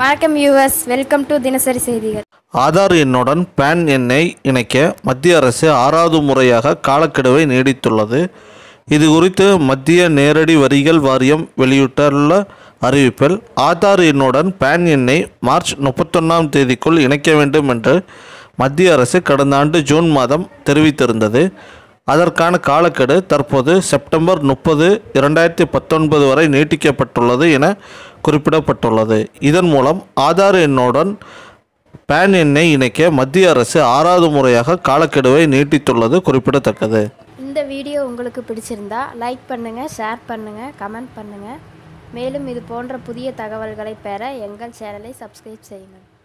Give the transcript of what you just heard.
வணக்கம் US welcome to தினசரி செய்திகள் ஆதார் எண்ணுடன் பேன் எண்ணை இணைக்க மத்திய அரசு ஆறாவது முறையாக காலக்கெடுவை நீடித்துள்ளது இது குறித்து மத்திய நேரடி வரிகள் வாரியம் வெளியிட்டுள்ள அறிவிப்பில் ஆதார் எண்ணுடன் பேன் எண்ணை மார்ச் முப்பத்தொன்னாம் தேதிக்குள் இணைக்க வேண்டும் என்று மத்திய அரசு கடந்த ஆண்டு ஜூன் மாதம் தெரிவித்திருந்தது அதற்கான காலக்கெடு தற்போது செப்டம்பர் முப்பது இரண்டாயிரத்தி பத்தொன்பது வரை நீட்டிக்கப்பட்டுள்ளது என குறிப்பிடப்பட்டுள்ளது இதன் மூலம் ஆதார் எண்ணுடன் பேன் எண்ணை இணைக்க மத்திய அரசு ஆறாவது முறையாக காலக்கெடுவை நீட்டித்துள்ளது குறிப்பிடத்தக்கது இந்த வீடியோ உங்களுக்கு பிடிச்சிருந்தா லைக் பண்ணுங்கள் ஷேர் பண்ணுங்கள் கமெண்ட் பண்ணுங்கள் மேலும் இது போன்ற புதிய தகவல்களை பெற எங்கள் சேனலை சப்ஸ்கிரைப் செய்யுங்கள்